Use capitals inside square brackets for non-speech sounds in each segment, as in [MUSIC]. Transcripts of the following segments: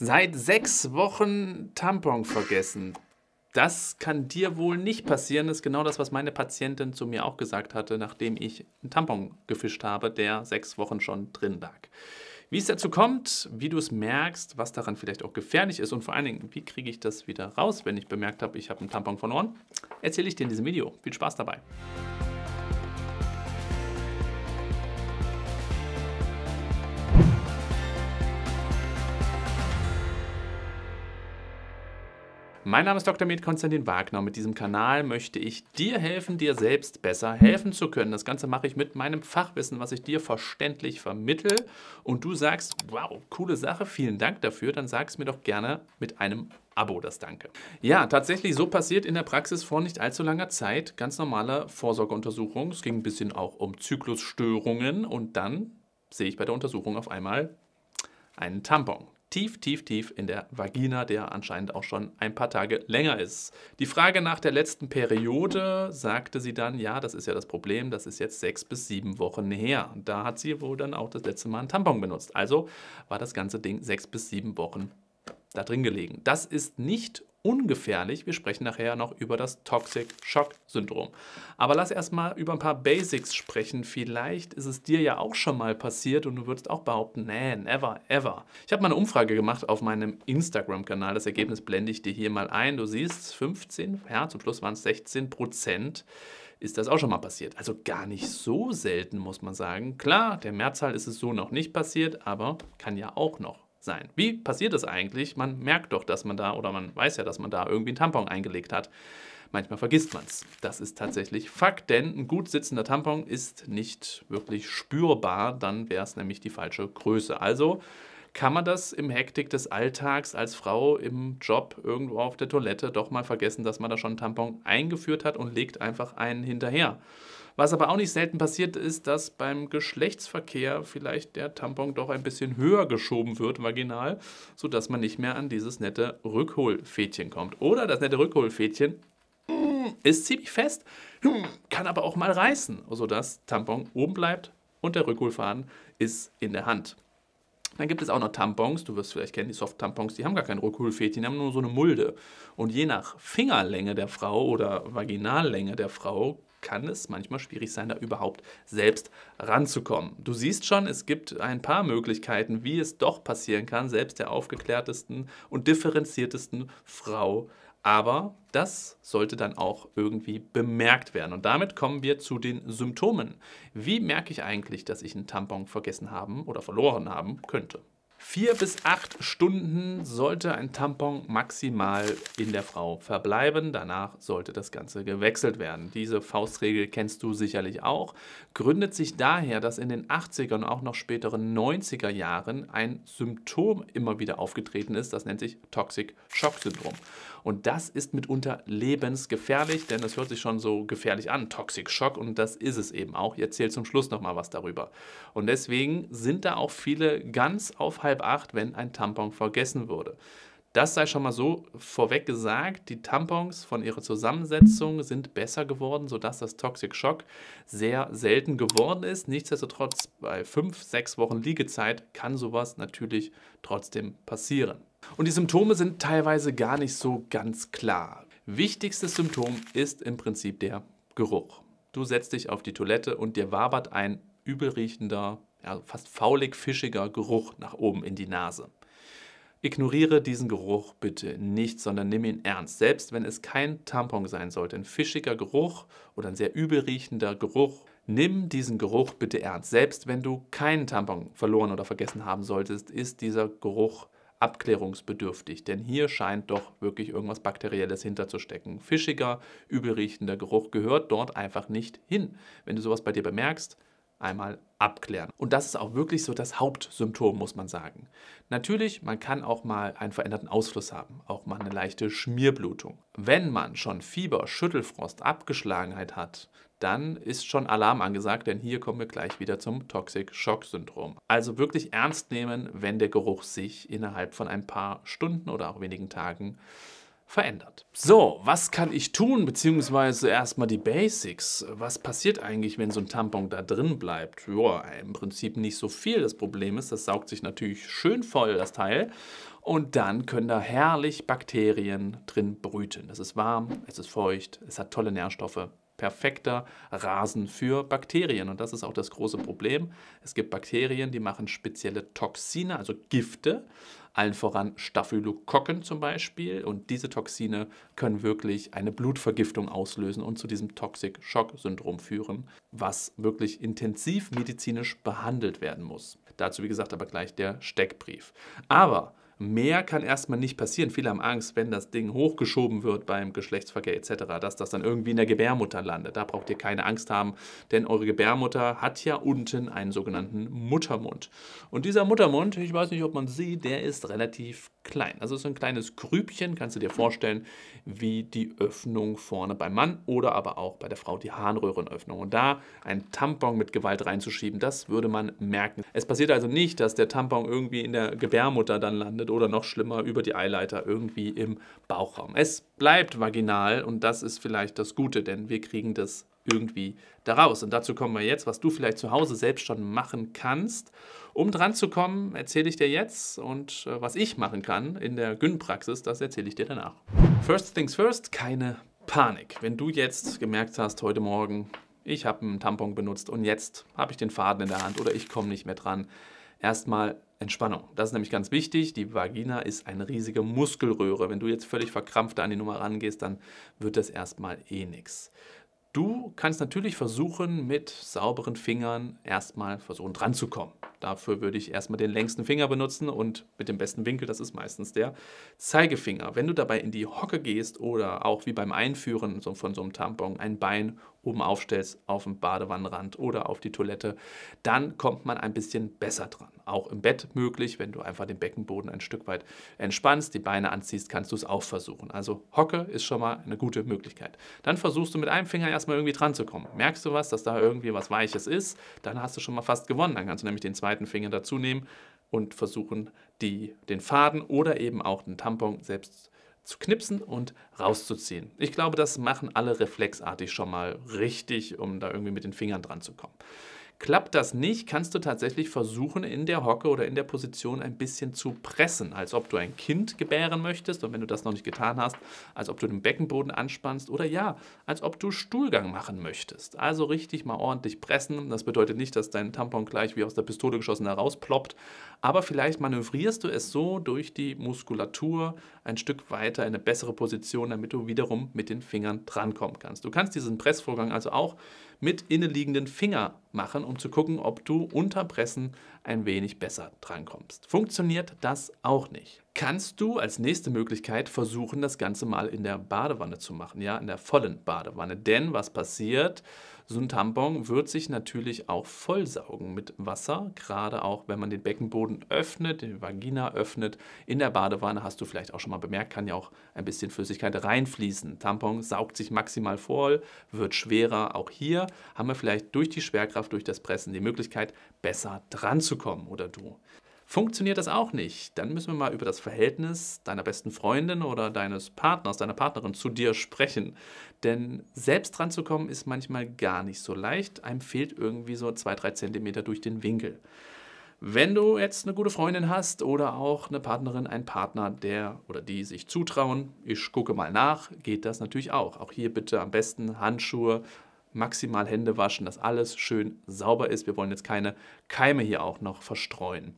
Seit sechs Wochen Tampon vergessen. Das kann dir wohl nicht passieren. Das ist genau das, was meine Patientin zu mir auch gesagt hatte, nachdem ich einen Tampon gefischt habe, der sechs Wochen schon drin lag. Wie es dazu kommt, wie du es merkst, was daran vielleicht auch gefährlich ist und vor allen Dingen, wie kriege ich das wieder raus, wenn ich bemerkt habe, ich habe einen Tampon verloren, erzähle ich dir in diesem Video. Viel Spaß dabei. Mein Name ist Dr. Med Konstantin Wagner mit diesem Kanal möchte ich dir helfen, dir selbst besser helfen zu können. Das Ganze mache ich mit meinem Fachwissen, was ich dir verständlich vermittel. Und du sagst, wow, coole Sache, vielen Dank dafür, dann sag es mir doch gerne mit einem Abo, das Danke. Ja, tatsächlich, so passiert in der Praxis vor nicht allzu langer Zeit ganz normale Vorsorgeuntersuchung. Es ging ein bisschen auch um Zyklusstörungen und dann sehe ich bei der Untersuchung auf einmal einen Tampon tief, tief, tief in der Vagina, der anscheinend auch schon ein paar Tage länger ist. Die Frage nach der letzten Periode sagte sie dann, ja, das ist ja das Problem, das ist jetzt sechs bis sieben Wochen her. da hat sie wohl dann auch das letzte Mal einen Tampon benutzt. Also war das ganze Ding sechs bis sieben Wochen da drin gelegen. Das ist nicht ungefährlich. Wir sprechen nachher noch über das Toxic Shock Syndrom. Aber lass erstmal über ein paar Basics sprechen. Vielleicht ist es dir ja auch schon mal passiert und du würdest auch behaupten, nee, never, ever. Ich habe mal eine Umfrage gemacht auf meinem Instagram-Kanal. Das Ergebnis blende ich dir hier mal ein. Du siehst, 15, ja, zum Schluss waren es 16 Prozent ist das auch schon mal passiert. Also gar nicht so selten, muss man sagen. Klar, der Mehrzahl ist es so noch nicht passiert, aber kann ja auch noch sein. Wie passiert das eigentlich? Man merkt doch, dass man da oder man weiß ja, dass man da irgendwie einen Tampon eingelegt hat. Manchmal vergisst man es. Das ist tatsächlich Fakt, denn ein gut sitzender Tampon ist nicht wirklich spürbar, dann wäre es nämlich die falsche Größe. Also kann man das im Hektik des Alltags als Frau im Job irgendwo auf der Toilette doch mal vergessen, dass man da schon einen Tampon eingeführt hat und legt einfach einen hinterher. Was aber auch nicht selten passiert, ist, dass beim Geschlechtsverkehr vielleicht der Tampon doch ein bisschen höher geschoben wird, vaginal, sodass man nicht mehr an dieses nette Rückholfädchen kommt. Oder das nette Rückholfädchen mm, ist ziemlich fest, hm, kann aber auch mal reißen, sodass Tampon oben bleibt und der Rückholfaden ist in der Hand. Dann gibt es auch noch Tampons, du wirst vielleicht kennen, die Soft-Tampons, die haben gar kein Rückholfetin, die haben nur so eine Mulde. Und je nach Fingerlänge der Frau oder Vaginallänge der Frau kann es manchmal schwierig sein, da überhaupt selbst ranzukommen. Du siehst schon, es gibt ein paar Möglichkeiten, wie es doch passieren kann, selbst der aufgeklärtesten und differenziertesten Frau aber das sollte dann auch irgendwie bemerkt werden. Und damit kommen wir zu den Symptomen. Wie merke ich eigentlich, dass ich einen Tampon vergessen haben oder verloren haben könnte? Vier bis acht Stunden sollte ein Tampon maximal in der Frau verbleiben. Danach sollte das Ganze gewechselt werden. Diese Faustregel kennst du sicherlich auch. Gründet sich daher, dass in den 80er und auch noch späteren 90er Jahren ein Symptom immer wieder aufgetreten ist. Das nennt sich Toxic Shock Syndrom. Und das ist mitunter lebensgefährlich, denn das hört sich schon so gefährlich an. Toxic Shock und das ist es eben auch. Ich erzähle zum Schluss nochmal was darüber. Und deswegen sind da auch viele ganz auf halb acht, wenn ein Tampon vergessen würde. Das sei schon mal so vorweg gesagt, die Tampons von ihrer Zusammensetzung sind besser geworden, sodass das Toxic Shock sehr selten geworden ist. Nichtsdestotrotz bei fünf, sechs Wochen Liegezeit kann sowas natürlich trotzdem passieren. Und die Symptome sind teilweise gar nicht so ganz klar. Wichtigstes Symptom ist im Prinzip der Geruch. Du setzt dich auf die Toilette und dir wabert ein übelriechender, ja, fast faulig-fischiger Geruch nach oben in die Nase. Ignoriere diesen Geruch bitte nicht, sondern nimm ihn ernst. Selbst wenn es kein Tampon sein sollte, ein fischiger Geruch oder ein sehr übelriechender Geruch, nimm diesen Geruch bitte ernst. Selbst wenn du keinen Tampon verloren oder vergessen haben solltest, ist dieser Geruch abklärungsbedürftig, denn hier scheint doch wirklich irgendwas Bakterielles hinterzustecken. Fischiger, übelriechender Geruch gehört dort einfach nicht hin. Wenn du sowas bei dir bemerkst, einmal abklären. Und das ist auch wirklich so das Hauptsymptom, muss man sagen. Natürlich, man kann auch mal einen veränderten Ausfluss haben, auch mal eine leichte Schmierblutung. Wenn man schon Fieber, Schüttelfrost, Abgeschlagenheit hat, dann ist schon Alarm angesagt, denn hier kommen wir gleich wieder zum Toxic Shock Syndrom. Also wirklich ernst nehmen, wenn der Geruch sich innerhalb von ein paar Stunden oder auch wenigen Tagen verändert. So, was kann ich tun, beziehungsweise erstmal die Basics. Was passiert eigentlich, wenn so ein Tampon da drin bleibt? Ja, im Prinzip nicht so viel. Das Problem ist, das saugt sich natürlich schön voll, das Teil. Und dann können da herrlich Bakterien drin brüten. Es ist warm, es ist feucht, es hat tolle Nährstoffe perfekter Rasen für Bakterien. Und das ist auch das große Problem. Es gibt Bakterien, die machen spezielle Toxine, also Gifte, allen voran Staphylokokken zum Beispiel. Und diese Toxine können wirklich eine Blutvergiftung auslösen und zu diesem Toxic-Shock-Syndrom führen, was wirklich intensiv medizinisch behandelt werden muss. Dazu, wie gesagt, aber gleich der Steckbrief. Aber Mehr kann erstmal nicht passieren. Viele haben Angst, wenn das Ding hochgeschoben wird beim Geschlechtsverkehr etc., dass das dann irgendwie in der Gebärmutter landet. Da braucht ihr keine Angst haben, denn eure Gebärmutter hat ja unten einen sogenannten Muttermund. Und dieser Muttermund, ich weiß nicht, ob man sieht, der ist relativ klein. Also so ein kleines Grübchen, kannst du dir vorstellen, wie die Öffnung vorne beim Mann oder aber auch bei der Frau die Harnröhrenöffnung. Und da ein Tampon mit Gewalt reinzuschieben, das würde man merken. Es passiert also nicht, dass der Tampon irgendwie in der Gebärmutter dann landet stattfindet oder noch schlimmer über die Eileiter irgendwie im Bauchraum. Es bleibt vaginal und das ist vielleicht das Gute, denn wir kriegen das irgendwie daraus. Und dazu kommen wir jetzt, was du vielleicht zu Hause selbst schon machen kannst. Um dran zu kommen, erzähle ich dir jetzt und äh, was ich machen kann in der Gyn-Praxis, das erzähle ich dir danach. First things first, keine Panik. Wenn du jetzt gemerkt hast, heute Morgen, ich habe einen Tampon benutzt und jetzt habe ich den Faden in der Hand oder ich komme nicht mehr dran. Erstmal Entspannung. Das ist nämlich ganz wichtig. Die Vagina ist eine riesige Muskelröhre. Wenn du jetzt völlig verkrampft an die Nummer rangehst, dann wird das erstmal eh nichts. Du kannst natürlich versuchen, mit sauberen Fingern erstmal versuchen dran zu kommen. Dafür würde ich erstmal den längsten Finger benutzen und mit dem besten Winkel, das ist meistens der Zeigefinger. Wenn du dabei in die Hocke gehst oder auch wie beim Einführen von so einem Tampon ein Bein oben aufstellst auf dem Badewannenrand oder auf die Toilette, dann kommt man ein bisschen besser dran. Auch im Bett möglich, wenn du einfach den Beckenboden ein Stück weit entspannst, die Beine anziehst, kannst du es auch versuchen. Also Hocke ist schon mal eine gute Möglichkeit. Dann versuchst du mit einem Finger erstmal irgendwie dran zu kommen. Merkst du was, dass da irgendwie was Weiches ist, dann hast du schon mal fast gewonnen. Dann kannst du nämlich den zweiten Finger dazu nehmen und versuchen, die, den Faden oder eben auch den Tampon selbst zu zu knipsen und rauszuziehen. Ich glaube, das machen alle reflexartig schon mal richtig, um da irgendwie mit den Fingern dran zu kommen. Klappt das nicht, kannst du tatsächlich versuchen, in der Hocke oder in der Position ein bisschen zu pressen, als ob du ein Kind gebären möchtest und wenn du das noch nicht getan hast, als ob du den Beckenboden anspannst oder ja, als ob du Stuhlgang machen möchtest. Also richtig mal ordentlich pressen. Das bedeutet nicht, dass dein Tampon gleich wie aus der Pistole geschossen herausploppt, aber vielleicht manövrierst du es so durch die Muskulatur ein Stück weiter in eine bessere Position, damit du wiederum mit den Fingern drankommen kannst. Du kannst diesen Pressvorgang also auch mit innenliegenden Finger machen, um zu gucken, ob du unter Pressen ein wenig besser drankommst. Funktioniert das auch nicht? kannst du als nächste Möglichkeit versuchen, das Ganze mal in der Badewanne zu machen, ja, in der vollen Badewanne. Denn was passiert? So ein Tampon wird sich natürlich auch vollsaugen mit Wasser, gerade auch wenn man den Beckenboden öffnet, die Vagina öffnet. In der Badewanne hast du vielleicht auch schon mal bemerkt, kann ja auch ein bisschen Flüssigkeit reinfließen. Tampon saugt sich maximal voll, wird schwerer. Auch hier haben wir vielleicht durch die Schwerkraft, durch das Pressen die Möglichkeit, besser dran zu kommen oder du funktioniert das auch nicht, dann müssen wir mal über das Verhältnis deiner besten Freundin oder deines Partners, deiner Partnerin zu dir sprechen. Denn selbst dran zu kommen ist manchmal gar nicht so leicht. Einem fehlt irgendwie so zwei, drei Zentimeter durch den Winkel. Wenn du jetzt eine gute Freundin hast oder auch eine Partnerin, ein Partner, der oder die sich zutrauen, ich gucke mal nach, geht das natürlich auch. Auch hier bitte am besten Handschuhe, maximal Hände waschen, dass alles schön sauber ist. Wir wollen jetzt keine Keime hier auch noch verstreuen.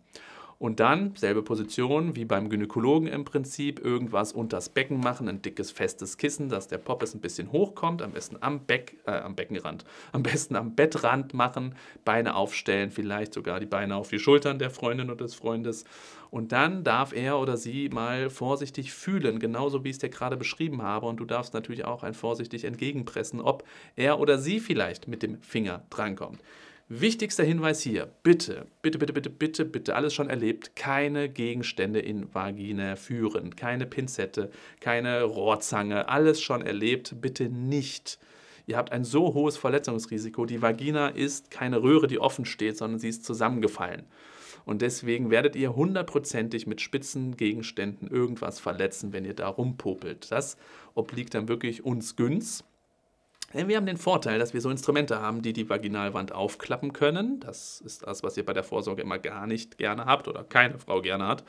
Und dann, selbe Position wie beim Gynäkologen im Prinzip, irgendwas unters Becken machen, ein dickes, festes Kissen, dass der Poppes ein bisschen hochkommt, am besten am, Beck, äh, am Beckenrand, [LAUGHS] am besten am Bettrand machen, Beine aufstellen, vielleicht sogar die Beine auf die Schultern der Freundin oder des Freundes. Und dann darf er oder sie mal vorsichtig fühlen, genauso wie ich es dir gerade beschrieben habe. Und du darfst natürlich auch ein vorsichtig entgegenpressen, ob er oder sie vielleicht mit dem Finger drankommt. Wichtigster Hinweis hier, bitte, bitte, bitte, bitte, bitte, bitte, alles schon erlebt, keine Gegenstände in Vagina führen, keine Pinzette, keine Rohrzange, alles schon erlebt, bitte nicht. Ihr habt ein so hohes Verletzungsrisiko, die Vagina ist keine Röhre, die offen steht, sondern sie ist zusammengefallen. Und deswegen werdet ihr hundertprozentig mit spitzen Gegenständen irgendwas verletzen, wenn ihr da rumpopelt. Das obliegt dann wirklich uns Günz wir haben den Vorteil, dass wir so Instrumente haben, die die Vaginalwand aufklappen können. Das ist das, was ihr bei der Vorsorge immer gar nicht gerne habt oder keine Frau gerne hat.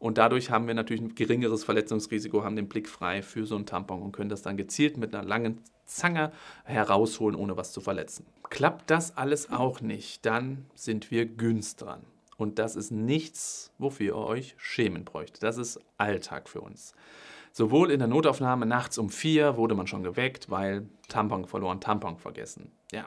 Und dadurch haben wir natürlich ein geringeres Verletzungsrisiko, haben den Blick frei für so einen Tampon und können das dann gezielt mit einer langen Zange herausholen, ohne was zu verletzen. Klappt das alles auch nicht, dann sind wir günst dran. Und das ist nichts, wofür ihr euch schämen bräuchte. Das ist Alltag für uns. Sowohl in der Notaufnahme nachts um vier wurde man schon geweckt, weil Tampon verloren, Tampon vergessen. Ja.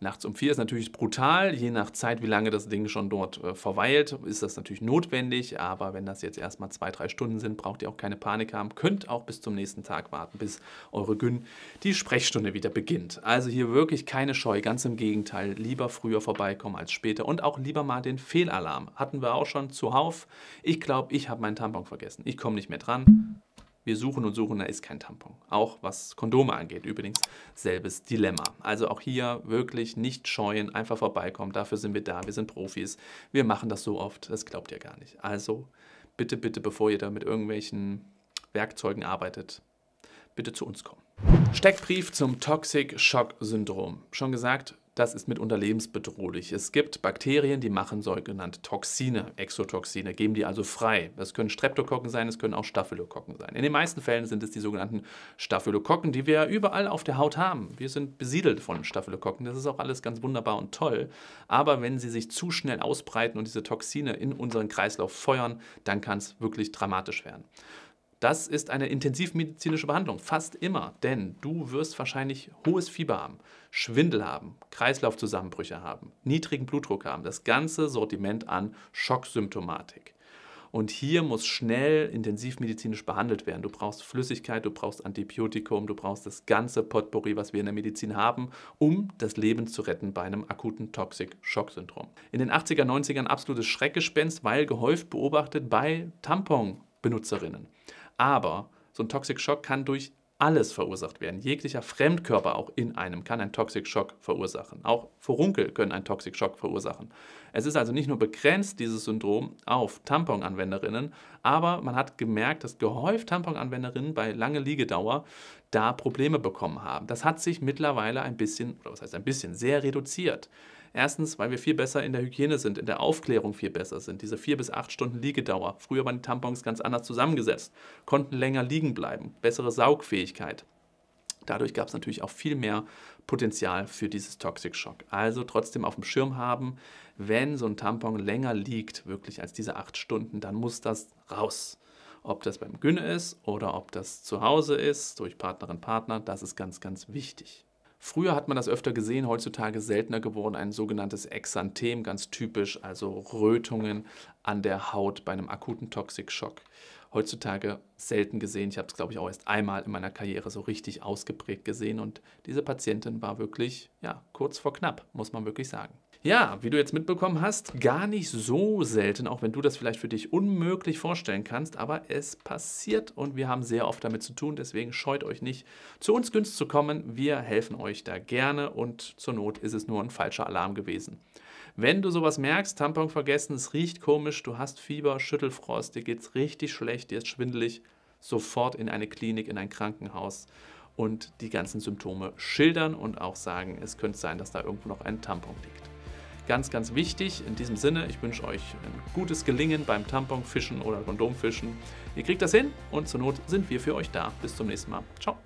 Nachts um vier ist natürlich brutal, je nach Zeit, wie lange das Ding schon dort äh, verweilt, ist das natürlich notwendig, aber wenn das jetzt erstmal zwei, drei Stunden sind, braucht ihr auch keine Panik haben, könnt auch bis zum nächsten Tag warten, bis eure Gün die Sprechstunde wieder beginnt. Also hier wirklich keine Scheu, ganz im Gegenteil, lieber früher vorbeikommen als später und auch lieber mal den Fehlalarm. Hatten wir auch schon zuhauf. Ich glaube, ich habe meinen Tampon vergessen, ich komme nicht mehr dran. Wir suchen und suchen, da ist kein Tampon. Auch was Kondome angeht, übrigens selbes Dilemma. Also auch hier wirklich nicht scheuen, einfach vorbeikommen. Dafür sind wir da, wir sind Profis. Wir machen das so oft, das glaubt ihr gar nicht. Also bitte, bitte, bevor ihr da mit irgendwelchen Werkzeugen arbeitet, bitte zu uns kommen. Steckbrief zum Toxic Shock Syndrom. Schon gesagt, das ist mitunter lebensbedrohlich. Es gibt Bakterien, die machen sogenannte Toxine, Exotoxine, geben die also frei. Das können Streptokokken sein, es können auch Staphylokokken sein. In den meisten Fällen sind es die sogenannten Staphylokokken, die wir überall auf der Haut haben. Wir sind besiedelt von Staphylokokken, das ist auch alles ganz wunderbar und toll. Aber wenn sie sich zu schnell ausbreiten und diese Toxine in unseren Kreislauf feuern, dann kann es wirklich dramatisch werden. Das ist eine intensivmedizinische Behandlung, fast immer, denn du wirst wahrscheinlich hohes Fieber haben, Schwindel haben, Kreislaufzusammenbrüche haben, niedrigen Blutdruck haben, das ganze Sortiment an Schocksymptomatik. Und hier muss schnell intensivmedizinisch behandelt werden. Du brauchst Flüssigkeit, du brauchst Antibiotikum, du brauchst das ganze Potpourri, was wir in der Medizin haben, um das Leben zu retten bei einem akuten Toxic-Schock-Syndrom. In den 80er, 90ern absolutes Schreckgespenst, weil gehäuft beobachtet bei Tampon-Benutzerinnen. Aber so ein Toxic Shock kann durch alles verursacht werden. Jeglicher Fremdkörper auch in einem kann einen Toxic Shock verursachen. Auch Furunkel können einen Toxic Shock verursachen. Es ist also nicht nur begrenzt, dieses Syndrom, auf Tamponanwenderinnen, aber man hat gemerkt, dass gehäuft Tamponanwenderinnen bei lange Liegedauer da Probleme bekommen haben. Das hat sich mittlerweile ein bisschen, oder was heißt ein bisschen, sehr reduziert. Erstens, weil wir viel besser in der Hygiene sind, in der Aufklärung viel besser sind. Diese vier bis acht Stunden Liegedauer. Früher waren die Tampons ganz anders zusammengesetzt, konnten länger liegen bleiben, bessere Saugfähigkeit. Dadurch gab es natürlich auch viel mehr Potenzial für dieses Toxic Shock. Also trotzdem auf dem Schirm haben, wenn so ein Tampon länger liegt, wirklich als diese acht Stunden, dann muss das raus. Ob das beim Günne ist oder ob das zu Hause ist, durch Partnerin, Partner, das ist ganz, ganz wichtig. Früher hat man das öfter gesehen, heutzutage seltener geworden, ein sogenanntes Exanthem, ganz typisch, also Rötungen an der Haut bei einem akuten Toxikschock. Heutzutage selten gesehen, ich habe es glaube ich auch erst einmal in meiner Karriere so richtig ausgeprägt gesehen und diese Patientin war wirklich, ja, kurz vor knapp, muss man wirklich sagen. Ja, wie du jetzt mitbekommen hast, gar nicht so selten, auch wenn du das vielleicht für dich unmöglich vorstellen kannst, aber es passiert und wir haben sehr oft damit zu tun, deswegen scheut euch nicht, zu uns günstig zu kommen. Wir helfen euch da gerne und zur Not ist es nur ein falscher Alarm gewesen. Wenn du sowas merkst, Tampon vergessen, es riecht komisch, du hast Fieber, Schüttelfrost, dir geht es richtig schlecht, dir ist schwindelig, sofort in eine Klinik, in ein Krankenhaus und die ganzen Symptome schildern und auch sagen, es könnte sein, dass da irgendwo noch ein Tampon liegt. Ganz, ganz wichtig. In diesem Sinne, ich wünsche euch ein gutes Gelingen beim Tamponfischen oder Kondomfischen. Ihr kriegt das hin und zur Not sind wir für euch da. Bis zum nächsten Mal. Ciao.